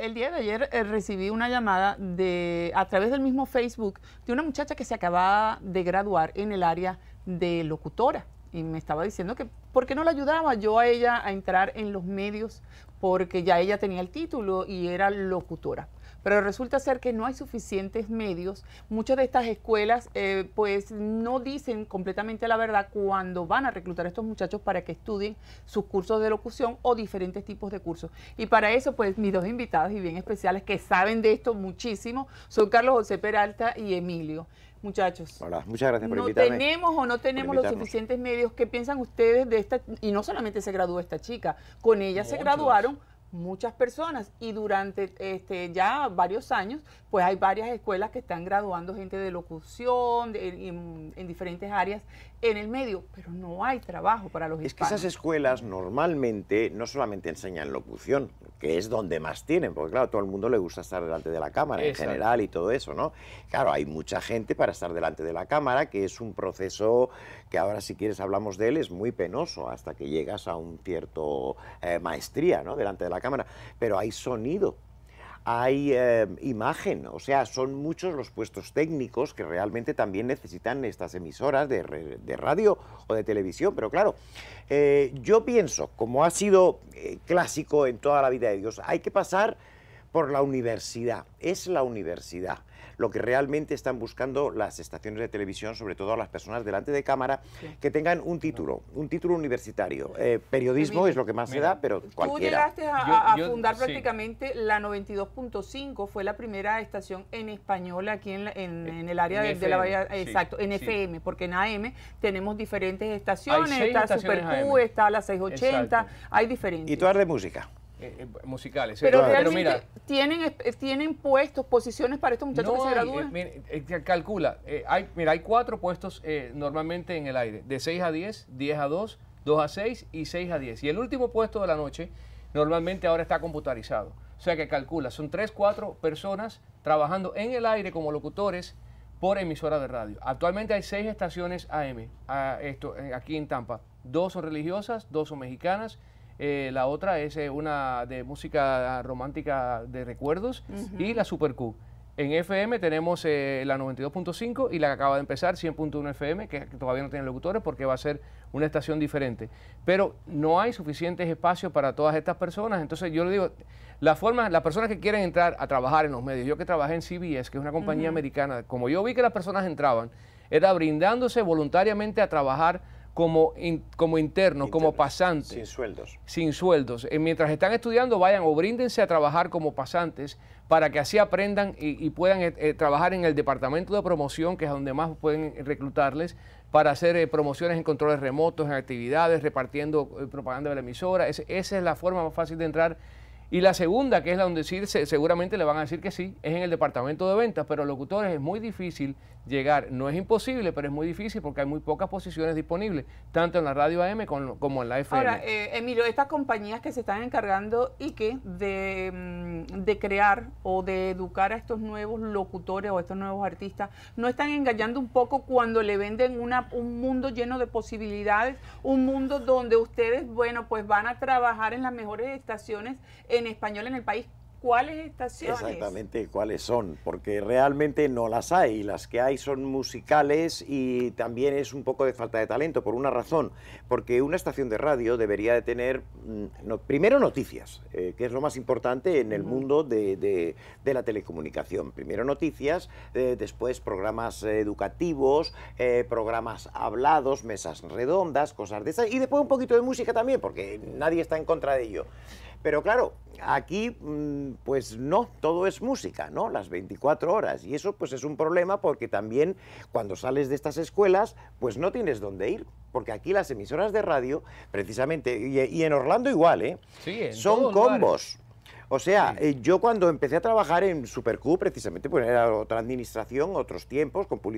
el día de ayer eh, recibí una llamada de a través del mismo Facebook de una muchacha que se acababa de graduar en el área de locutora y me estaba diciendo que por qué no la ayudaba yo a ella a entrar en los medios porque ya ella tenía el título y era locutora. Pero resulta ser que no hay suficientes medios. Muchas de estas escuelas eh, pues no dicen completamente la verdad cuando van a reclutar a estos muchachos para que estudien sus cursos de locución o diferentes tipos de cursos. Y para eso pues mis dos invitados y bien especiales que saben de esto muchísimo son Carlos José Peralta y Emilio muchachos. Hola, muchas gracias por no tenemos o no tenemos los suficientes medios. ¿Qué piensan ustedes de esta? Y no solamente se graduó esta chica, con ella se graduaron muchas personas y durante este, ya varios años, pues hay varias escuelas que están graduando gente de locución en, diferentes áreas en el medio, pero no hay trabajo para los Es que esas escuelas normalmente no solamente enseñan locución, que es donde más tienen, porque claro, todo el mundo le gusta estar delante de la cámara en general y todo eso, ¿no? Claro, hay mucha gente para estar delante de la cámara, que es un proceso que ahora si quieres hablamos de él, es muy penoso hasta que llegas a un cierto eh, maestría, ¿no? Delante de la cámara, pero hay sonido hay eh, imagen, o sea, son muchos los puestos técnicos que realmente también necesitan estas emisoras de, de radio o de televisión, pero claro, eh, yo pienso, como ha sido eh, clásico en toda la vida de Dios, hay que pasar por la universidad, es la universidad lo que realmente están buscando las estaciones de televisión, sobre todo las personas delante de cámara, que tengan un título, un título universitario. Eh, periodismo es lo que más se da, pero cualquiera. Tú llegaste a, fundar prácticamente la 92.5, fue la primera estación en español aquí en, eh, en, el área de, la Bahía, exacto, en FM, porque en AM tenemos diferentes estaciones, está Super Q, está la 680, hay diferentes. Y todas de música. Eh, eh, musicales. Pero, mira, ¿tienen, eh, tienen puestos, posiciones para estos muchachos que se gradúan. calcula, hay, mira, hay cuatro puestos normalmente en el aire, de 6 a 10, 10 a 2, 2 a 6 y 6 a 10. Y el último puesto de la noche normalmente ahora está computarizado. O sea que calcula, son 3, 4 personas trabajando en el aire como locutores por emisora de radio. Actualmente hay 6 estaciones AM a esto, aquí en Tampa. Dos son religiosas, dos son mexicanas eh, la otra es eh, una de música romántica de recuerdos y la Super Q. En FM tenemos eh, la 92.5 y la que acaba de empezar, 100.1 FM, que todavía no tiene locutores porque va a ser una estación diferente. Pero no hay suficientes espacios para todas estas personas. Entonces yo le digo, la forma, las personas que quieren entrar a trabajar en los medios, yo que trabajé en CBS, que es una compañía americana, como yo vi que las personas entraban, era brindándose voluntariamente a trabajar como, como internos, como pasantes. Sin sueldos. Sin sueldos. Eh, mientras están estudiando, vayan o bríndense a trabajar como pasantes para que así aprendan y, puedan eh, eh, trabajar en el departamento de promoción, que es donde más pueden reclutarles, para hacer promociones en controles remotos, en actividades, repartiendo propaganda de la emisora. esa es la forma más fácil de entrar. Y la segunda, que es la donde seguramente le van a decir que sí, es en el departamento de ventas, pero locutores es muy difícil llegar. No es imposible, pero es muy difícil porque hay muy pocas posiciones disponibles, tanto en la radio AM como en la FM. Ahora, eh, Emilio, estas compañías que se están encargando y que de, mm, crear o de educar a estos nuevos locutores o a estos nuevos artistas, ¿no están engañando un poco cuando le venden un mundo lleno de posibilidades, un mundo donde ustedes, bueno, pues van a trabajar en las mejores estaciones en español en el país? cuáles estaciones. Exactamente, cuáles son, porque realmente no las hay. Las que hay son musicales y también es un poco de falta de talento, por una razón, porque una estación de radio debería de tener, mm, primero noticias, eh, que es lo más importante en el mundo de, la telecomunicación. Primero noticias, eh, después programas eh, educativos, programas hablados, mesas redondas, cosas de esas, y después un poquito de música también, porque nadie está en contra de ello. Pero claro, aquí mm, pues no, todo es música, ¿no? Las 24 horas. Y eso pues es un problema porque también cuando sales de estas escuelas pues no tienes dónde ir. Porque aquí las emisoras de radio, precisamente, y, en Orlando igual, ¿eh? son combos. O sea, eh, yo cuando empecé a trabajar en Supercu, precisamente, pues era otra administración, otros tiempos, con Puli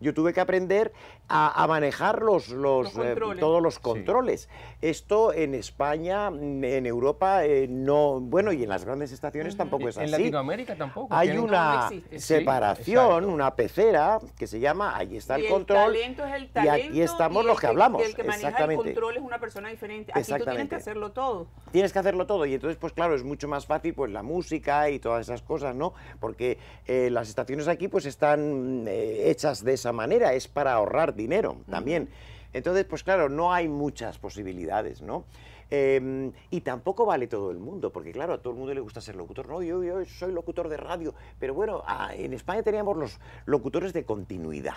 yo tuve que aprender a, manejar los, eh, todos los controles. Esto en España, mm, en Europa, eh, no, bueno, y en las grandes estaciones tampoco es así. En Latinoamérica tampoco. Hay una separación, una pecera, que se llama, ahí está el control. El es el y aquí estamos y los que, hablamos. El que maneja el control es una persona diferente. Aquí tú tienes que hacerlo todo. Tienes que hacerlo todo, y entonces, pues claro, es muy mucho más fácil pues la música y todas esas cosas, ¿no? Porque eh, las estaciones aquí pues están eh, hechas de esa manera, es para ahorrar dinero también. Entonces, pues claro, no hay muchas posibilidades, ¿no? Em, y tampoco vale todo el mundo, porque claro, a todo el mundo le gusta ser locutor. No, yo, yo soy locutor de radio, pero bueno, ah, en España teníamos los locutores de continuidad.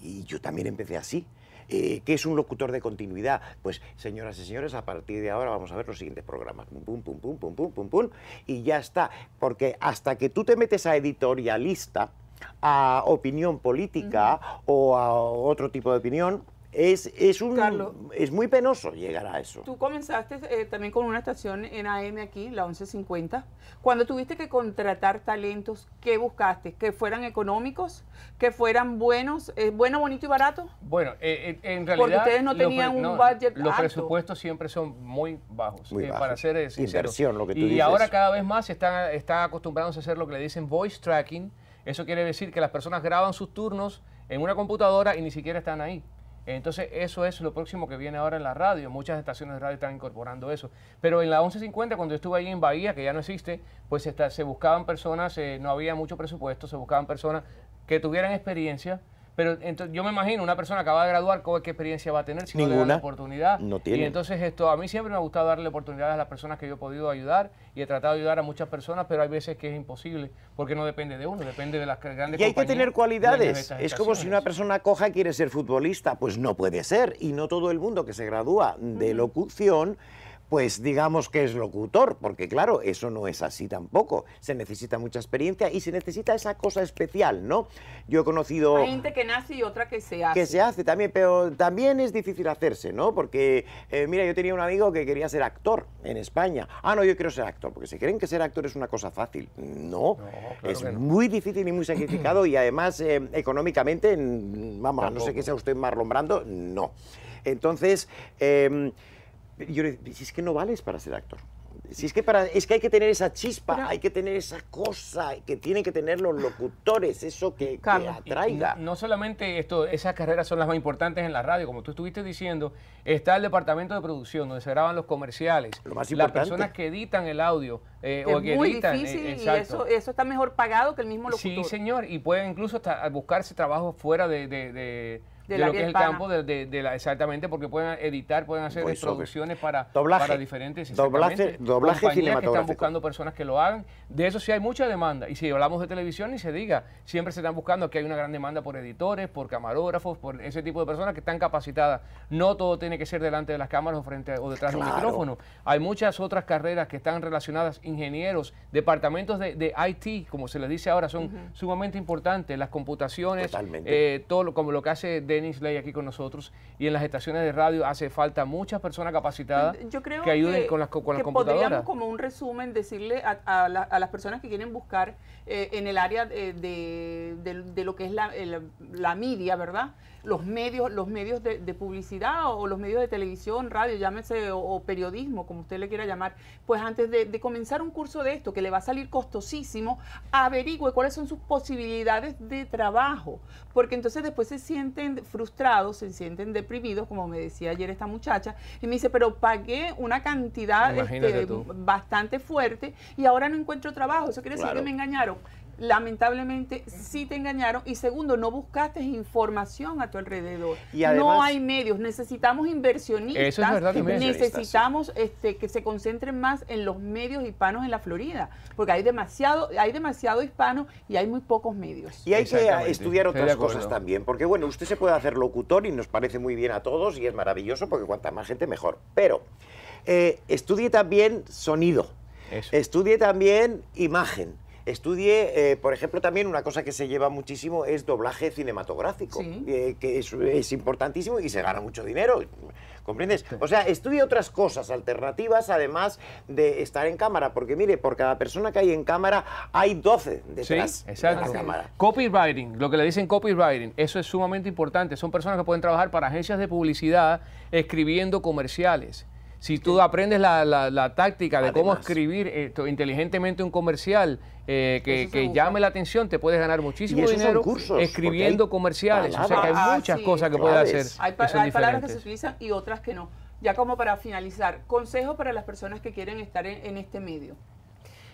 Y yo también empecé así. Eh, que es un locutor de continuidad? Pues, señoras y señores, a partir de ahora vamos a ver los siguientes programas. Pum, pum, pum, pum, pum, pum, pum, pum. Y ya está. Porque hasta que tú te metes a editorialista, a opinión política o a otro tipo de opinión, es, un, es muy penoso llegar a eso. Tú comenzaste eh, también con una estación en AM aquí, la 1150. Cuando tuviste que contratar talentos, ¿qué buscaste? ¿Que fueran económicos? ¿Que fueran buenos? Eh, ¿Bueno, bonito y barato? Bueno, eh, eh, en realidad... Porque ustedes no tenían un budget Los presupuestos siempre son muy bajos, para lo que y ahora cada vez más están está acostumbrados a hacer lo que le dicen voice tracking. Eso quiere decir que las personas graban sus turnos en una computadora y ni siquiera están ahí. Entonces, eso es lo próximo que viene ahora en la radio. Muchas estaciones de radio están incorporando eso. Pero en la 1150, cuando yo estuve ahí en Bahía, que ya no existe, pues se buscaban personas, eh, no había mucho presupuesto, se buscaban personas que tuvieran experiencia, pero entonces, yo me imagino, una persona que acaba de graduar, ¿qué experiencia va a tener si Ninguna, no le la oportunidad? No tiene. Y entonces esto, a mí siempre me ha gustado darle oportunidades a las personas que yo he podido ayudar y he tratado de ayudar a muchas personas, pero hay veces que es imposible porque no depende de uno, depende de las grandes Y hay que tener cualidades. Es como si una persona coja quiere ser futbolista, pues no puede ser. Y no todo el mundo que se gradúa de locución pues digamos que es locutor, porque claro, eso no es así tampoco. Se necesita mucha experiencia y se necesita esa cosa especial, ¿no? Yo he conocido... gente que nace y otra que se hace. Que se hace también, pero también es difícil hacerse, ¿no? Porque, eh, mira, yo tenía un amigo que quería ser actor en España. Ah, no, yo quiero ser actor, porque si creen que ser actor es una cosa fácil. No, es muy difícil y muy sacrificado y además eh, económicamente, mm, vamos, a no sé que sea usted más no. Entonces... Em, yo le digo, si es que no vales para ser actor. Si es que, para, es que hay que tener esa chispa, hay que tener esa cosa que tienen que tener los locutores, eso que, la que atraiga. No, solamente esto, esas carreras son las más importantes en la radio, como tú estuviste diciendo, está el departamento de producción donde se graban los comerciales, Lo más las personas que editan el audio. Eh, o que muy editan, eh, difícil y eso, está mejor pagado que el mismo locutor. Sí, señor, y pueden incluso buscarse trabajo fuera de de, lo que es el campo, de, la, exactamente, porque pueden editar, pueden hacer pues producciones para, para diferentes doblaje, doblaje cinematográfico. Que están buscando personas que lo hagan. De eso sí hay mucha demanda. Y si hablamos de televisión, ni se diga, siempre se están buscando que hay una gran demanda por editores, por camarógrafos, por ese tipo de personas que están capacitadas. No todo tiene que ser delante de las cámaras o, frente, o detrás de un micrófono. Hay muchas otras carreras que están relacionadas, ingenieros, departamentos de, de IT, como se les dice ahora, son sumamente importantes. Las computaciones, eh, todo como lo que hace de Ley aquí con nosotros y en las estaciones de radio hace falta muchas personas capacitadas que ayuden con las, con Podríamos como un resumen decirle a, las personas que quieren buscar eh, en el área eh, de, de, lo que es la, la media, ¿verdad? los medios, los medios de, publicidad o los medios de televisión, radio, llámese, o, periodismo, como usted le quiera llamar, pues antes de, comenzar un curso de esto que le va a salir costosísimo, averigüe cuáles son sus posibilidades de trabajo, porque entonces después se sienten frustrados, se sienten deprimidos, como me decía ayer esta muchacha, y me dice, pero pagué una cantidad este, bastante fuerte y ahora no encuentro trabajo, eso quiere decir que me engañaron lamentablemente sí te engañaron y segundo, no buscaste información a tu alrededor. no hay medios, necesitamos inversionistas, necesitamos este, que se concentren más en los medios hispanos en la Florida, porque hay demasiado, hay demasiado hispano y hay muy pocos medios. Y hay que estudiar otras cosas también, porque bueno, usted se puede hacer locutor y nos parece muy bien a todos y es maravilloso porque cuanta más gente mejor, pero eh, estudie también sonido, estudie también imagen Estudie, eh, por ejemplo, también una cosa que se lleva muchísimo es doblaje cinematográfico, eh, que es, importantísimo y se gana mucho dinero, ¿comprendes? O sea, estudie otras cosas alternativas además de estar en cámara, porque mire, por cada persona que hay en cámara hay 12 detrás exacto. de cámara. Copywriting, lo que le dicen copywriting, eso es sumamente importante. Son personas que pueden trabajar para agencias de publicidad escribiendo comerciales si tú aprendes la, la, táctica de cómo escribir esto, inteligentemente un comercial eh, que, llame la atención, te puedes ganar muchísimo dinero escribiendo comerciales. O sea que hay muchas ah, cosas que puedes hacer. Hay, palabras que se utilizan y otras que no. Ya como para finalizar, consejo para las personas que quieren estar en, este medio.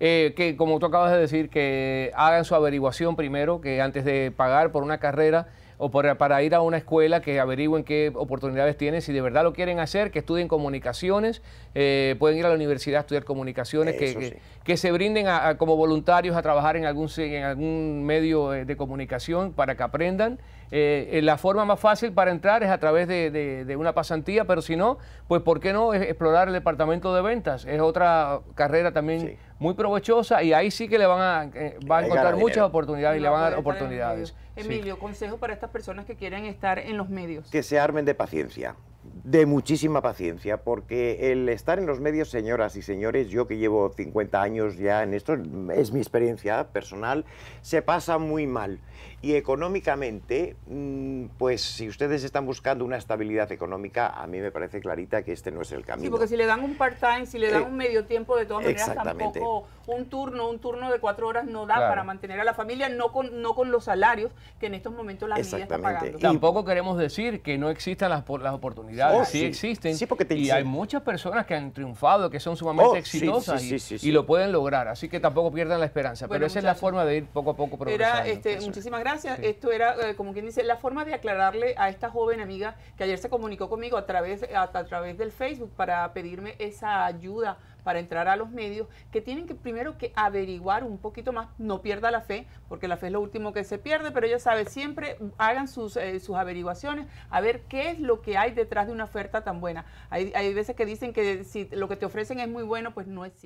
Eh, que como tú acabas de decir, que hagan su averiguación primero, que antes de pagar por una carrera, o para, ir a una escuela que averigüen qué oportunidades tienen, si de verdad lo quieren hacer, que estudien comunicaciones, eh, pueden ir a la universidad a estudiar comunicaciones, que, que, se brinden como voluntarios a trabajar en algún, en algún medio eh, de comunicación para que aprendan. Eh, la forma más fácil para entrar es a través de, una pasantía, pero si no, pues ¿por qué no explorar el departamento de ventas? Es otra carrera también muy provechosa y ahí sí que le van a, eh, a encontrar muchas oportunidades y le van a dar oportunidades. Emilio, consejo para estas personas que quieren estar en los medios. Que se armen de paciencia, de muchísima paciencia, porque el estar en los medios, señoras y señores, yo que llevo 50 años ya en esto, es mi experiencia personal, se pasa muy mal. Y económicamente, mm, pues si ustedes están buscando una estabilidad económica, a mí me parece clarita que este no es el camino. Sí, porque si le dan un part-time, si le dan eh, un medio tiempo, de todas maneras tampoco un turno, un turno de cuatro horas no da para mantener a la familia, no con, no con los salarios que en estos momentos la familia está pagando. Tampoco queremos decir que no existan las, las oportunidades, oh, sí, existen. y hay muchas personas que han triunfado, que son sumamente oh, exitosas y, lo pueden lograr, así que tampoco pierdan la esperanza. pero esa es la forma de ir poco a poco progresando. Este, muchísimas gracias. Esto era, eh, como quien dice, la forma de aclararle a esta joven amiga que ayer se comunicó conmigo a través, a través del Facebook para pedirme esa ayuda para entrar a los medios, que tienen que primero que averiguar un poquito más, no pierda la fe, porque la fe es lo último que se pierde, pero ya sabe, siempre hagan sus, eh, sus averiguaciones, a ver qué es lo que hay detrás de una oferta tan buena. Hay, hay veces que dicen que si lo que te ofrecen es muy bueno, pues no es cierto.